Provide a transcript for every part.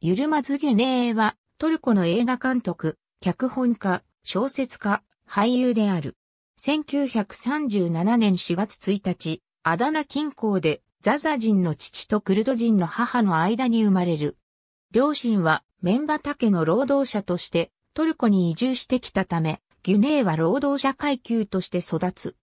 るまず。ギュネーは、トルコの映画監督、脚本家、小説家、俳優である。1937年4月1日、アダナ近郊で、ザザ人の父とクルド人の母の間に生まれる。両親は、メンバケの労働者として、トルコに移住してきたため、ギュネーは労働者階級として育つ。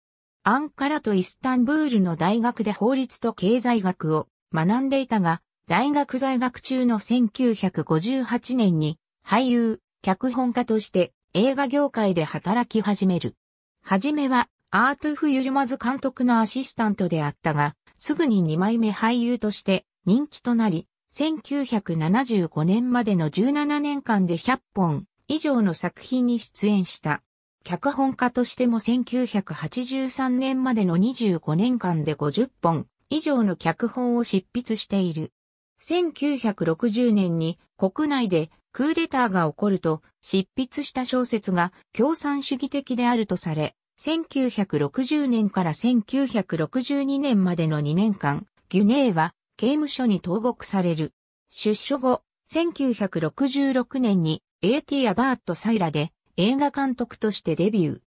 アンカラとイスタンブールの大学で法律と経済学を学んでいたが、大学在学中の1958年に俳優、脚本家として映画業界で働き始める。はじめはアートフ・ユルマズ監督のアシスタントであったが、すぐに2枚目俳優として人気となり、1975年までの17年間で100本以上の作品に出演した。脚本家としても1983年までの25年間で50本以上の脚本を執筆している。1960年に国内でクーデターが起こると執筆した小説が共産主義的であるとされ、1960年から1962年までの2年間、ギュネーは刑務所に投獄される。出所後、1966年に AT アバート・サイラで映画監督としてデビュー。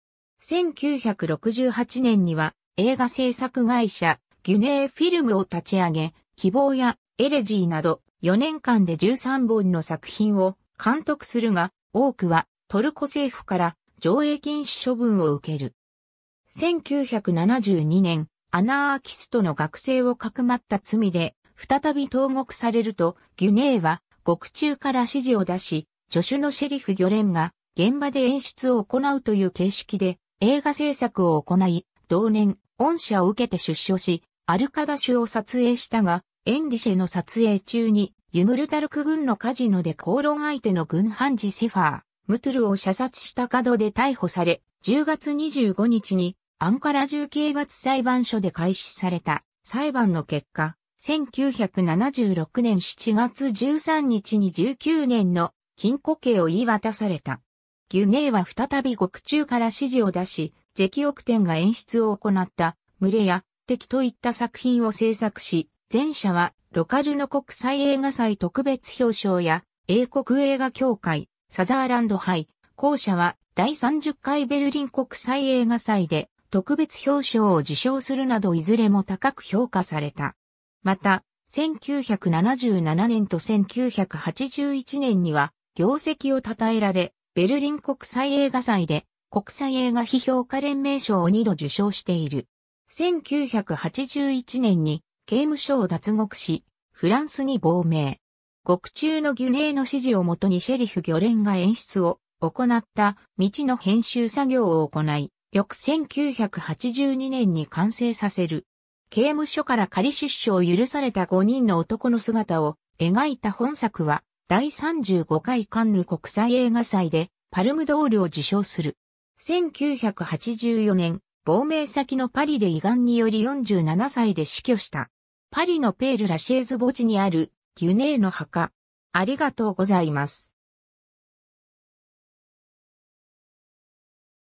1968年には映画制作会社ギュネーフィルムを立ち上げ、希望やエレジーなど4年間で13本の作品を監督するが、多くはトルコ政府から上映禁止処分を受ける。1972年、アナーキストの学生をかくまった罪で、再び投獄されると、ギュネーは獄中から指示を出し、助手のシェリフ・ギョレンが現場で演出を行うという形式で映画制作を行い、同年、恩赦を受けて出所し、アルカダ州を撮影したが、エンディシェの撮影中に、ユムルタルク軍のカジノで口論相手の軍判事セファー、ムトゥルを射殺した角で逮捕され、10月25日にアンカラ重刑罰裁判所で開始された裁判の結果、1976年7月13日に19年の禁錮刑を言い渡された。ギュネーは再び獄中から指示を出し、ゼキオクテンが演出を行った、群れや敵といった作品を制作し、前者はロカルノ国際映画祭特別表彰や英国映画協会サザーランド杯、後者は第30回ベルリン国際映画祭で特別表彰を受賞するなどいずれも高く評価された。また、1977年と1981年には業績を称えられ、ベルリン国際映画祭で国際映画批評家連盟賞を2度受賞している。1981年に刑務所を脱獄し、フランスに亡命。獄中のギュネーの指示をもとにシェリフ魚連が演出を行った道の編集作業を行い、翌1982年に完成させる。刑務所から仮出所を許された5人の男の姿を描いた本作は、第35回カンヌ国際映画祭でパルムドールを受賞する。1984年、亡命先のパリで胃がんにより47歳で死去した。パリのペール・ラシェーズ墓地にあるギュネーの墓。ありがとうございます。